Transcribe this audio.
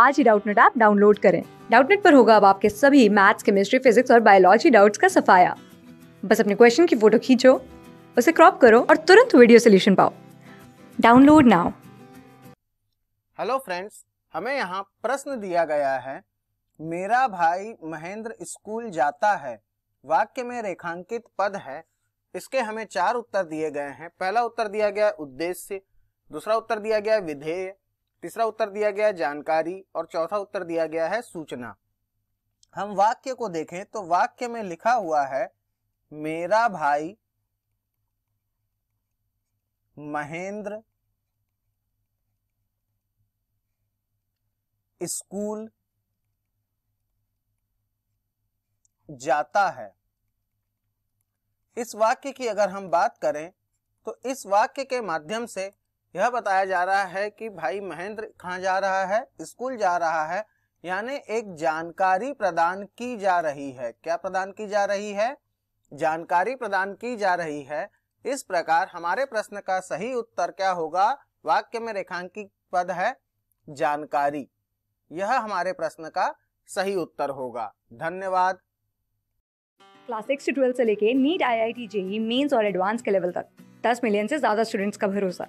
आज ही Doubtnut app download करें डाउटनेट पर होगा अब आपके सभी मैथ्स केमिस्ट्री फिजिक्स और बायोलॉजी डाउट्स का सफाया बस अपने क्वेश्चन की फोटो खींचो उसे क्रॉप करो और तुरंत वीडियो सोल्यूशन पाओ डाउनलोड नाउ हेलो फ्रेंड्स हमें यहाँ प्रश्न दिया गया है मेरा भाई महेंद्र स्कूल जाता है वाक्य में रेखांकित पद है इसके हमें चार उत्तर दिए गए हैं पहला उत्तर दिया गया उद्देश्य दूसरा उत्तर दिया गया विधेय तीसरा उत्तर दिया गया है जानकारी और चौथा उत्तर दिया गया है सूचना हम वाक्य को देखें तो वाक्य में लिखा हुआ है मेरा भाई महेंद्र स्कूल जाता है इस वाक्य की अगर हम बात करें तो इस वाक्य के माध्यम से यह बताया जा रहा है कि भाई महेंद्र कहाँ जा रहा है स्कूल जा रहा है यानी एक जानकारी प्रदान की जा रही है क्या प्रदान की जा रही है जानकारी प्रदान की जा रही है इस प्रकार हमारे प्रश्न का सही उत्तर क्या होगा वाक्य में रेखांकित पद है जानकारी यह हमारे प्रश्न का सही उत्तर होगा धन्यवाद क्लास सिक्स से ट्वेल्थ से लेके NEET I I T JEE mains और एडवांस के लेवल तक दस मिलियन से ज्यादा स्टूडेंट्स का भरोसा